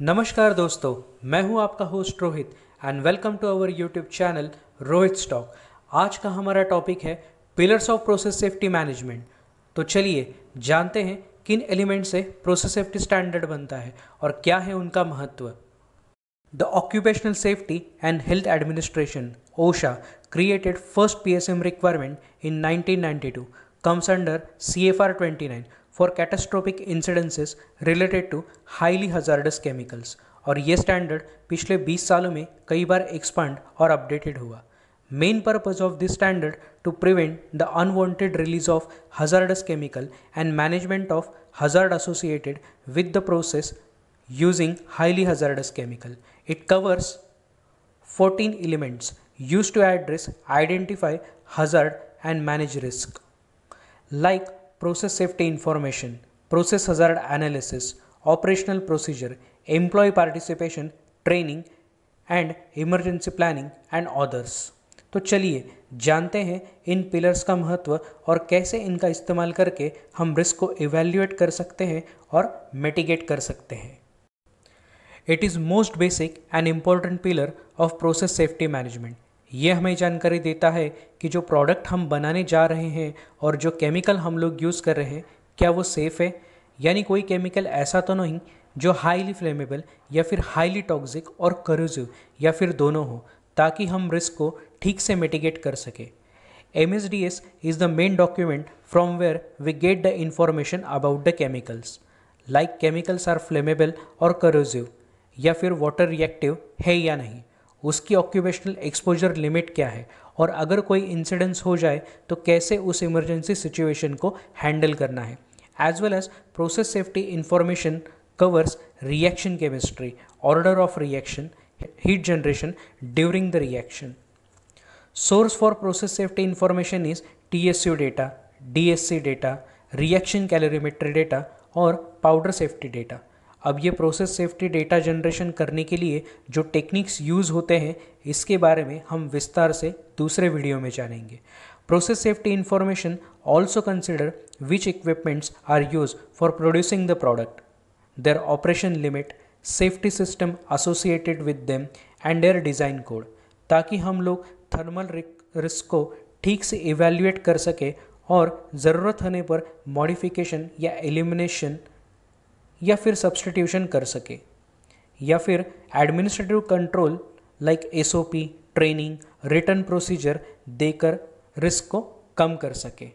नमस्कार दोस्तों मैं हूं आपका host Rohit and welcome to our YouTube channel Rohit stock आज का हमारा टॉपिक है pillars of process safety management तो चलिए जानते हैं किन एलिमेंट से प्रोसेस सेफ्टी स्टैंडर्ड बनता है और क्या है उनका महत्व the occupational safety and health administration OSHA created first P created first PSM comes under C F R twenty nine for catastrophic incidences related to highly hazardous chemicals और ये standard पिछले 20 सालों में कई बार एक्सपांड और अपडेटेड हुआ main purpose of this standard to prevent the unwanted release of hazardous chemical and management of hazard associated with the process using highly hazardous chemical. It covers 14 elements used to address, identify hazard and manage risk like process safety information, process hazard analysis, operational procedure, employee participation, training and emergency planning and others तो चलिए जानते हैं इन pillars का महत्व और कैसे इनका इस्तेमाल करके हम रिस्क को इवेल्युएट कर सकते हैं और मेटिगेट कर सकते हैं it is most basic and important pillar of process safety management ये हमें जानकारी देता है कि जो प्रोडक्ट हम बनाने जा रहे हैं और जो केमिकल हम लोग यूज़ कर रहे हैं क्या वो सेफ़ है यानी कोई केमिकल ऐसा तो नहीं जो हाईली फ्लेमेबल या फिर हाईली टॉक्सिक और करोजिव या फिर दोनों हो ताकि हम रिस्क को ठीक से मिटिगेट कर सकें M S D S is the main document from where we get the information about the chemicals like chemicals are flammable और करोजिव या फिर वाटर रिएक्टिव है या नहीं उसकी ऑक्यूपेशनल एक्सपोजर लिमिट क्या है और अगर कोई इंसिडेंस हो जाए तो कैसे उस इमरजेंसी सिचुएशन को हैंडल करना है as well as process safety information covers reaction chemistry order of reaction heat generation during the reaction source for process safety information is T S U data D S C data reaction calorimetry data और powder safety data अब ये process safety data generation करने के लिए जो techniques use होते हैं इसके बारे में हम विस्तार से दूसरे वीडियो में जानेंगे process safety information also consider which equipments are use for producing the product their operation limit safety system associated with them and their design code ताकि हम लोग थर्मल रिस्क को ठीक से इवेल्युएट कर सके और ज़रूरत होने पर मॉडिफिकेशन या एलिमिनेशन या फिर सब्सटीट्यूशन कर सके या फिर administrative control like P training written procedure देकर रिस्क को कम कर सके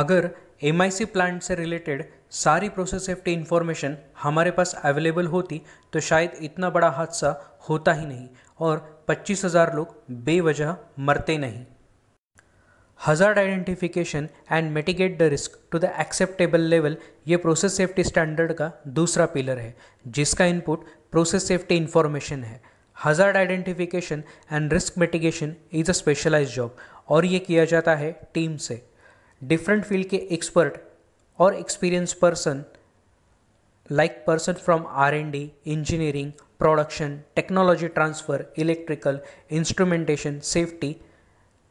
अगर एम प्लांट से रिलेटेड सारी प्रोसेस सेफ्टी इन्फॉर्मेशन हमारे पास अवेलेबल होती तो शायद इतना बड़ा हादसा होता ही नहीं और 25,000 लोग बेवजह मरते नहीं hazard identification and mitigate the risk to the acceptable level ये प्रोसेस सेफ्टी स्टैंडर्ड का दूसरा पिलर है जिसका इनपुट प्रोसेस सेफ्टी इन्फॉर्मेशन है hazard identification and risk mitigation is a specialize job और ये किया जाता है टीम से डिफरेंट फील्ड के एक्सपर्ट और experience person like person from R and D engineering production technology transfer electrical instrumentation safety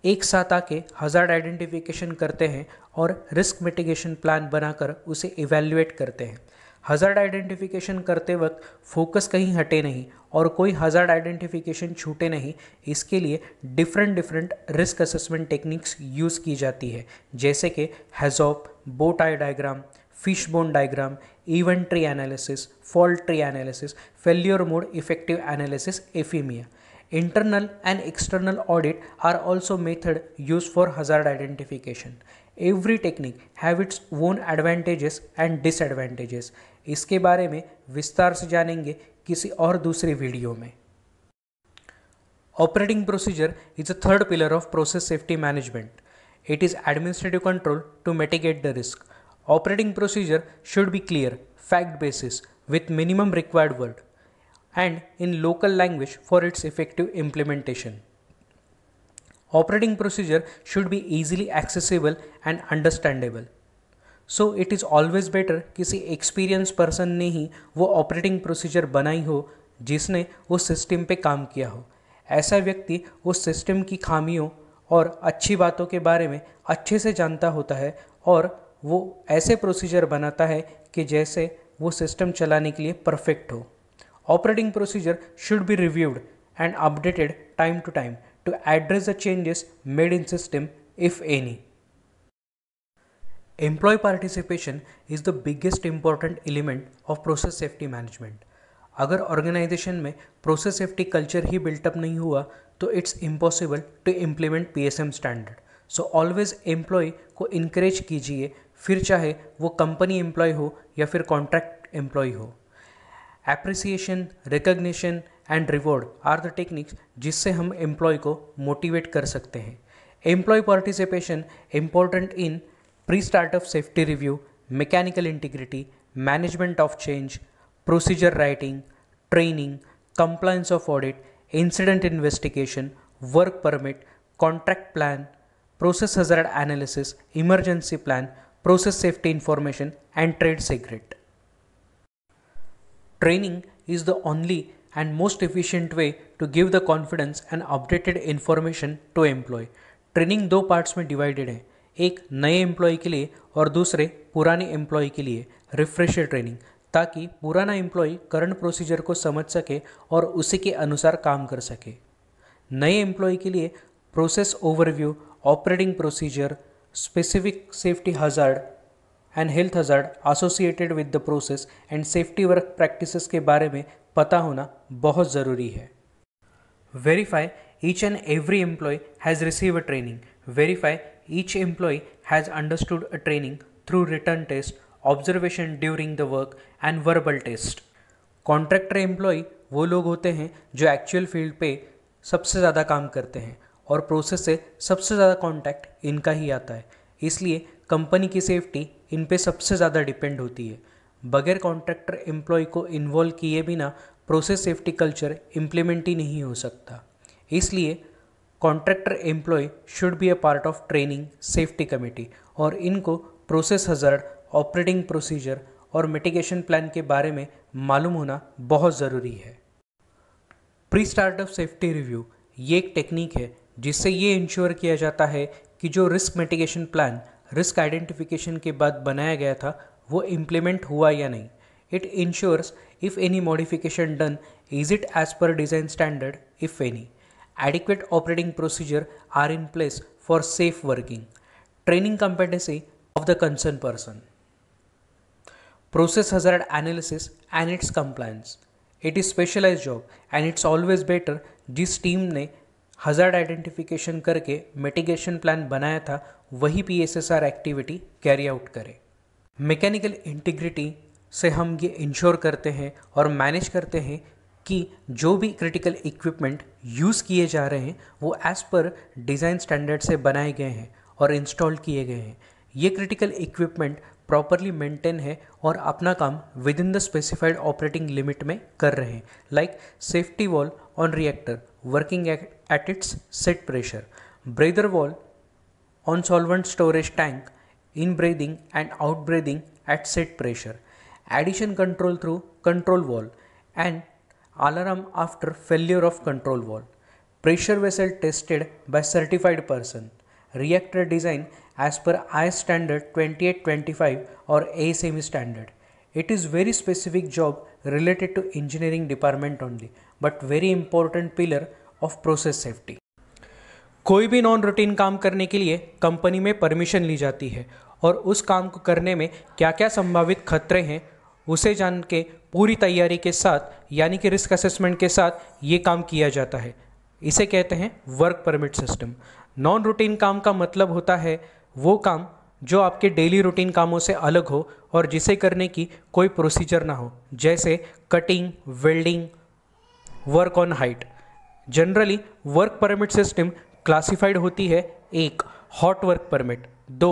एक साथ आके हज़ार्ड आइडेंटिफिकेशन करते हैं और रिस्क मिटिगेशन प्लान बनाकर उसे इवेल्युएट करते हैं हज़ार्ड आइडेंटिफिकेशन करते वक्त फोकस कहीं हटे नहीं और कोई हज़ार्ड आइडेंटिफिकेशन छूटे नहीं इसके लिए different different risk assessment techniques use की जाती है जैसे कि HAZOP bow tie diagram fish bone diagram event tree analysis fault tree analysis failure mode effective analysis FMEA Internal and external audit are also method used for hazard identification. Every technique have its own advantages and disadvantages इसके बारे में विस्तार से जानेंगे किसी और दूसरी video में operating procedure is a third pillar of process safety management it is administrative control to mitigate the risk operating procedure should be clear fact basis with minimum required work and in local language for its effective implementation. Operating procedure should be easily accessible and understandable. So it is always better किसी experience person ने ही वो operating procedure बनाई हो जिसने उस system पे काम किया हो ऐसा व्यक्ति उस सिस्टम की खामियों और अच्छी बातों के बारे में अच्छे से जानता होता है और वो ऐसे प्रोसीजर बनाता है कि जैसे वो सिस्टम चलाने के लिए परफेक्ट हो Operating procedure should be reviewed and updated time to time to address the changes made in system if any. Employee participation is the biggest important element of process safety management. अगर organization में process safety culture ही built up नहीं हुआ तो it's impossible to implement P S M standard so always employ को increase कीजिए फिर चाहे वो कंपनी एम्प्लॉय हो या फिर कॉन्ट्रैक्ट एम्प्लॉय हो appreciation recognition and reward are the techniques जिससे हम एम्प्लॉय को मोटिवेट कर सकते हैं employ participation important in pre startup safety review mechanical integrity management of change procedure writing training compliance of audit incident investigation work permit contract plan process hazard analysis emergency plan process safety information and trade secret Training is the only and most efficient way to give the confidence and updated information to employ training दो parts में divided है एक नए employ के लिए और दूसरे पुराने एम्प्लॉय के लिए रिफ्रेशर ट्रेनिंग ताकि पुराना एम्प्लॉय करंट प्रोसीजर को समझ सके और उसी के अनुसार काम कर सके नए एम्प्लॉय के लिए process overview operating procedure specific safety hazard and health hazard associated with the process and safety work practices के बारे में पता होना बहुत ज़रूरी है verify each and every employ has receive a training verify each employ has understood a training through written test observation during the work and verbal test contractor employ वो लोग होते हैं जो एक्चुअल फील्ड पे सबसे ज़्यादा काम करते हैं और प्रोसेस से सबसे ज़्यादा कॉन्टैक्ट इनका ही आता है इसलिए कंपनी की सेफ्टी इन पे सबसे ज़्यादा डिपेंड होती है बगैर कॉन्ट्रैक्टर एम्प्लॉय को इन्वॉल्व किए बिना प्रोसेस सेफ्टी कल्चर इम्प्लीमेंट ही नहीं हो सकता इसलिए contractor employ should be a part of training safety committee और इनको प्रोसेस हजार ऑपरेटिंग प्रोसीजर और मिटिगेशन प्लान के बारे में मालूम होना बहुत ज़रूरी है प्री स्टार्टअप सेफ्टी रिव्यू ये एक टेक्निक है जिससे ये इंश्योर किया जाता है कि जो risk mitigation plan risk identification के बाद बनाया गया था वो इम्प्लीमेंट हुआ या नहीं it ensures if any modification done is it as per design standard if any adequate operating procedure are in place for safe working training competency of the concern person process hazard analysis and its compliance it is specialize job and it's always better जिस team ने hazard identification करके mitigation plan बनाया था वही P activity carry out करें mechanical integrity से हम ये इंश्योर करते हैं और मैनेज करते हैं कि जो भी क्रिटिकल इक्विपमेंट यूज़ किए जा रहे हैं वो एज़ पर डिज़ाइन स्टैंडर्ड से बनाए गए हैं और इंस्टॉल किए गए हैं ये क्रिटिकल इक्विपमेंट प्रॉपरली मेंटेन है और अपना काम within the specified operating limit में कर रहे हैं like safety valve on reactor working at its set pressure. Breather wall on solvent storage tank, in-breathing and out-breathing at set pressure. Addition control through control wall and alarm after failure of control wall. Pressure vessel tested by certified person. Reactor design as per AS standard 2825 or ASME standard. It is very specific job related to engineering department only but very important pillar of process safety कोई भी non routine काम करने के लिए company में permission ली जाती है और उस काम को करने में क्या क्या संभावित खतरे हैं उसे जान के पूरी तैयारी के साथ यानी कि रिस्क असेसमेंट के साथ ये काम किया जाता है इसे कहते हैं work permit system non routine काम का मतलब होता है वो काम जो आपके डेली रूटीन कामों से अलग हो और जिसे करने की कोई प्रोसीजर ना हो जैसे cutting welding work on height generally work permit system classified होती है एक हॉट वर्क परमिट दो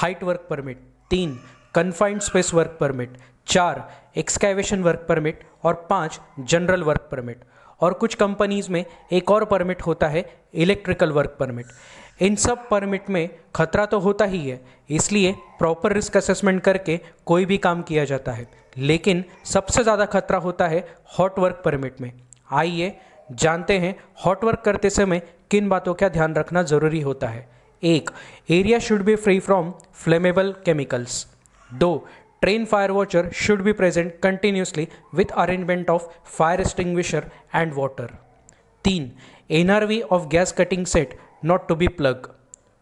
हाइट वर्क परमिट तीन कन्फाइंड स्पेस वर्क परमिट चार एक्सकैवेशन वर्क परमिट और पाँच जनरल वर्क परमिट और कुछ कंपनीज़ में एक और परमिट होता है इलेक्ट्रिकल वर्क परमिट इन सब परमिट में खतरा तो होता ही है इसलिए प्रॉपर रिस्क असेसमेंट करके कोई भी काम किया जाता है लेकिन सबसे ज़्यादा खतरा होता है हॉट वर्क परमिट में आइए जानते हैं हॉट वर्क करते समय किन बातों का ध्यान रखना जरूरी होता है एक area should be free from flammable chemicals दो train fire watcher should be present continuously with arrangement of fire extinguisher and water तीन N R V of gas cutting set not to be plug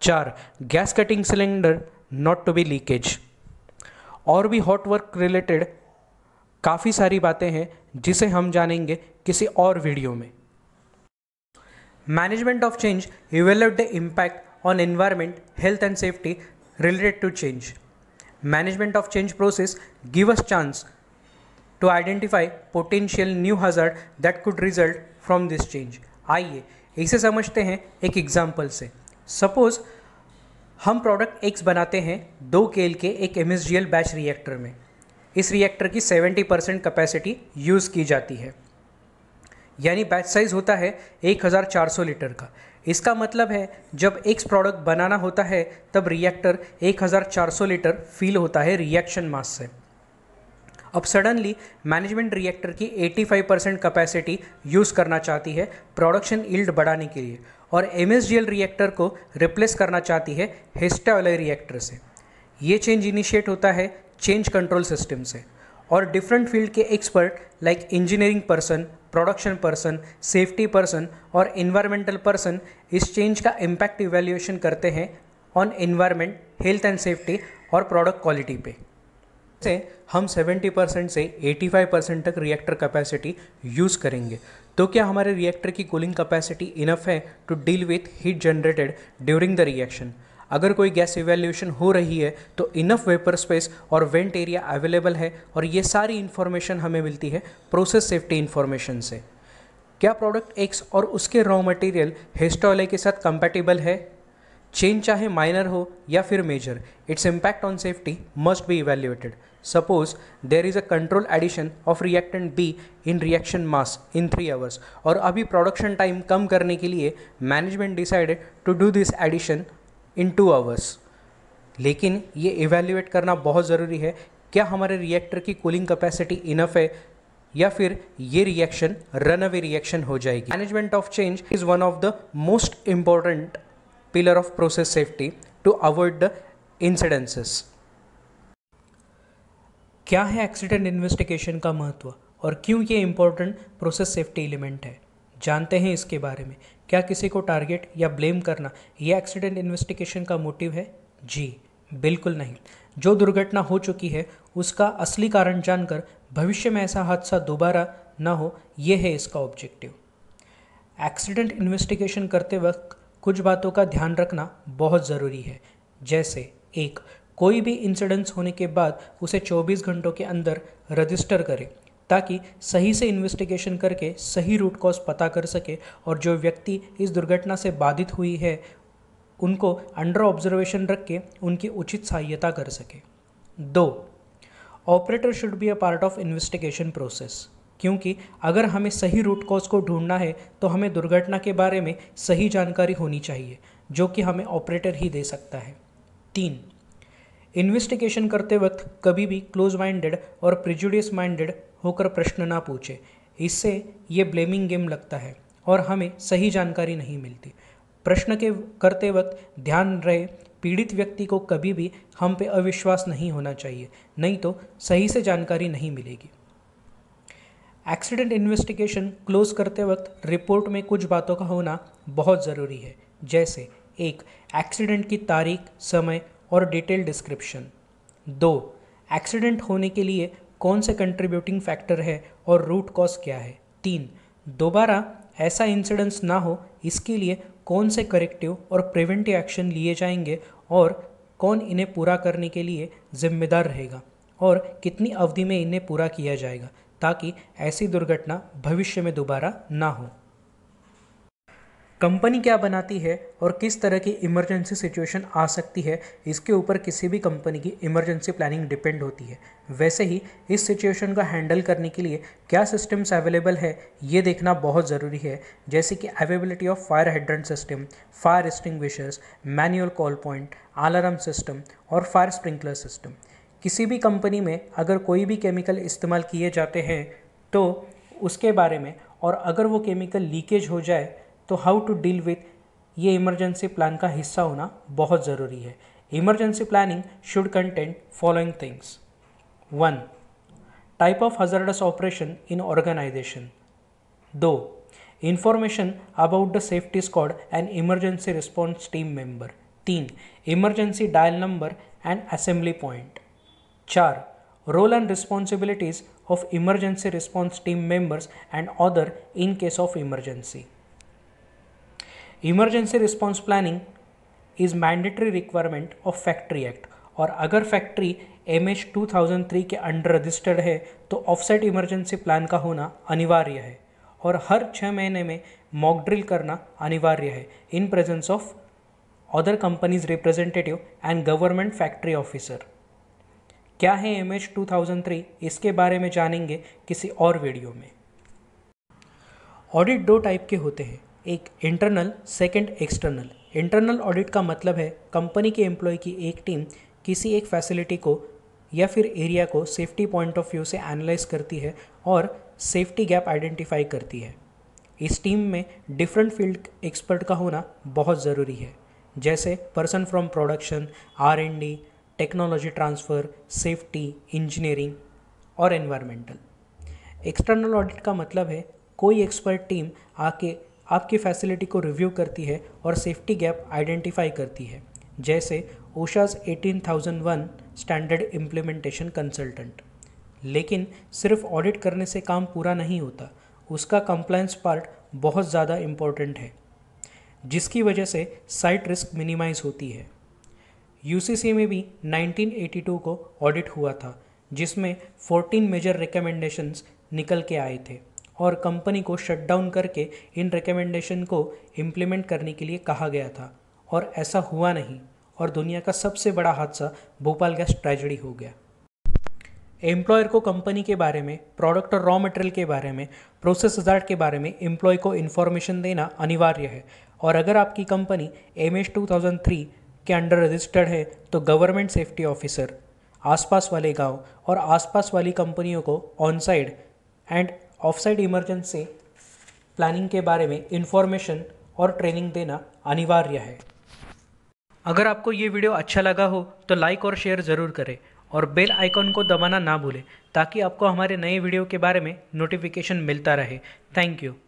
चार gas cutting cylinder not to be leakage और भी hot work related काफ़ी सारी बातें हैं जिसे हम जानेंगे किसी और वीडियो में Management of change evaluate the impact on environment, health and safety related to change. Management of change process give us chance to identify potential new hazard that could result from this change. आइए इसे समझते हैं एक example से suppose हम product x बनाते हैं दो केल के एक एम बैच रिएक्टर में इस रिएक्टर की 70 परसेंट कैपेसिटी यूज़ की जाती है यानी बैच साइज़ होता है 1400 लीटर का इसका मतलब है जब एक प्रोडक्ट बनाना होता है तब रिएक्टर 1400 लीटर फील होता है रिएक्शन मास से अब सडनली मैनेजमेंट रिएक्टर की 85 परसेंट कैपेसिटी यूज़ करना चाहती है प्रोडक्शन ईल्ड बढ़ाने के लिए और एम रिएक्टर को रिप्लेस करना चाहती है हेस्टा रिएक्टर से ये चेंज इनिशिएट होता है चेंज कंट्रोल सिस्टम से और डिफरेंट फील्ड के expert like engineering person production person safety person और इन्वायरमेंटल पर्सन इस चेंज का इम्पैक्ट इवेल्यूएशन करते हैं on environment health and safety और प्रोडक्ट क्वालिटी पे से हम 70 परसेंट से 85 परसेंट तक रिएक्टर कैपेसिटी यूज़ करेंगे तो क्या हमारे रिएक्टर की कूलिंग कैपेसिटी इनफ है to deal with heat generated during the reaction अगर कोई गैस इवेल्यूशन हो रही है तो इनफ वेपर स्पेस और वेंट एरिया अवेलेबल है और ये सारी इन्फॉर्मेशन हमें मिलती है प्रोसेस सेफ्टी इन्फॉर्मेशन से क्या प्रोडक्ट एक्स और उसके रॉ मटेरियल हेस्टॉले के साथ कंपैटिबल है चेंज चाहे माइनर हो या फिर major its impact on safety must be evaluated suppose there is a control addition of reactant B in reaction mass in three hours और अभी प्रोडक्शन टाइम कम करने के लिए management decided to do this addition in two hours लेकिन ये evaluate करना बहुत ज़रूरी है क्या हमारे रिएक्टर की कूलिंग कैपेसिटी इनफ है या फिर ये रिएक्शन रन अवे रिएक्शन हो जाएगी management of change is one of the most important pillar of process safety to avoid the incidences क्या है एक्सीडेंट इन्वेस्टिगेशन का महत्व और क्यों ये इम्पोर्टेंट प्रोसेस सेफ्टी एलिमेंट है जानते हैं इसके बारे में क्या किसी को टारगेट या ब्लेम करना यह एक्सीडेंट इन्वेस्टिगेशन का मोटिव है जी बिल्कुल नहीं जो दुर्घटना हो चुकी है उसका असली कारण जानकर भविष्य में ऐसा हादसा दोबारा ना हो यह है इसका ऑब्जेक्टिव एक्सीडेंट इन्वेस्टिगेशन करते वक्त कुछ बातों का ध्यान रखना बहुत ज़रूरी है जैसे एक कोई भी इंसिडेंट्स होने के बाद उसे 24 घंटों के अंदर रजिस्टर करें ताकि सही से इन्वेस्टिगेशन करके सही रूट कॉज पता कर सके और जो व्यक्ति इस दुर्घटना से बाधित हुई है उनको अंडर ऑब्जर्वेशन रख के उनकी उचित सहायता कर सके दो operator should be a part of investigation process क्योंकि अगर हमें सही रूट कॉज को ढूंढना है तो हमें दुर्घटना के बारे में सही जानकारी होनी चाहिए जो कि हमें ऑपरेटर ही दे सकता है तीन इन्वेस्टिगेशन करते वक्त कभी भी क्लोज माइंडेड और प्रिजुडियस माइंडेड होकर प्रश्न ना पूछे इससे ये ब्लेमिंग गेम लगता है और हमें सही जानकारी नहीं मिलती प्रश्न के करते वक्त ध्यान रहे पीड़ित व्यक्ति को कभी भी हम पे अविश्वास नहीं होना चाहिए नहीं तो सही से जानकारी नहीं मिलेगी एक्सीडेंट इन्वेस्टिगेशन क्लोज करते वक्त रिपोर्ट में कुछ बातों का होना बहुत ज़रूरी है जैसे एक एक्सीडेंट की तारीख समय और डिटेल डिस्क्रिप्शन दो एक्सीडेंट होने के लिए कौन से कंट्रीब्यूटिंग फैक्टर है और रूट कॉज क्या है तीन दोबारा ऐसा इंसिडेंस ना हो इसके लिए कौन से करेक्टिव और प्रिवेंटिव एक्शन लिए जाएंगे और कौन इन्हें पूरा करने के लिए जिम्मेदार रहेगा और कितनी अवधि में इन्हें पूरा किया जाएगा ताकि ऐसी दुर्घटना भविष्य में दोबारा ना हो कंपनी क्या बनाती है और किस तरह की इमरजेंसी सिचुएशन आ सकती है इसके ऊपर किसी भी कंपनी की इमरजेंसी प्लानिंग डिपेंड होती है वैसे ही इस सिचुएशन को हैंडल करने के लिए क्या सिस्टम्स अवेलेबल है ये देखना बहुत ज़रूरी है जैसे कि availability of fire hydrant system fire extinguishers manual call point alarm system और फायर स्प्रिंकलर सिस्टम किसी भी कंपनी में अगर कोई भी केमिकल इस्तेमाल किए जाते हैं तो उसके बारे में और अगर वो केमिकल लीकेज हो जाए तो हाउ टू डील विथ ये इमरजेंसी प्लान का हिस्सा होना बहुत ज़रूरी है emergency planning should content following things one type of hazardous operation in organization दो information about the safety squad and emergency response team member तीन emergency dial number and assembly point चार role and responsibilities of emergency response team members and other in case of emergency emergency response planning is mandatory requirement of factory act और अगर factory M H two thousand three के under registered है तो offset emergency plan का होना अनिवार्य है और हर छः महीने में मॉक ड्रिल करना अनिवार्य है in presence of other companies representative and government factory officer क्या है M H two thousand three इसके बारे में जानेंगे किसी और वीडियो में ऑडिट दो टाइप के होते हैं एक internal second external internal audit का मतलब है कंपनी के एम्प्लॉय की एक टीम किसी एक फैसिलिटी को या फिर एरिया को सेफ्टी पॉइंट ऑफ व्यू से एनालाइज करती है और सेफ्टी गैप आइडेंटिफाई करती है इस टीम में डिफरेंट फील्ड एक्सपर्ट का होना बहुत ज़रूरी है जैसे person from production R and D technology transfer safety engineering और एनवायरमेंटल एक्सटर्नल ऑडिट का मतलब है कोई एक्सपर्ट टीम आके आपकी फैसिलिटी को रिव्यू करती है और सेफ्टी गैप आइडेंटिफाई करती है जैसे OHSAS one standard implementation consultant लेकिन सिर्फ ऑडिट करने से काम पूरा नहीं होता उसका कंप्लायंस पार्ट बहुत ज़्यादा इम्पोर्टेंट है जिसकी वजह से साइट रिस्क मिनिमाइज होती है यू में भी 1982 को ऑडिट हुआ था जिसमें 14 मेजर रिकमेंडेशंस निकल के आए थे और कंपनी को शटडाउन करके इन रिकमेंडेशन को इम्प्लीमेंट करने के लिए कहा गया था और ऐसा हुआ नहीं और दुनिया का सबसे बड़ा हादसा भोपाल गैस ट्रेजडी हो गया एम्प्लॉयर को कंपनी के बारे में प्रोडक्ट और रॉ मटेरियल के बारे में प्रोसेस हज़ार्ट के बारे में एम्प्लॉय को इन्फॉर्मेशन देना अनिवार्य है और अगर आपकी कंपनी एम एच के अंडर रजिस्टर्ड है तो गवर्नमेंट सेफ्टी ऑफिसर आसपास वाले गांव और आसपास वाली कंपनियों को on site and offsite emergency planning के बारे में इंफॉर्मेशन और ट्रेनिंग देना अनिवार्य है अगर आपको ये वीडियो अच्छा लगा हो तो लाइक और शेयर ज़रूर करें और बेल आइकॉन को दबाना ना भूलें ताकि आपको हमारे नए वीडियो के बारे में नोटिफिकेशन मिलता रहे थैंक यू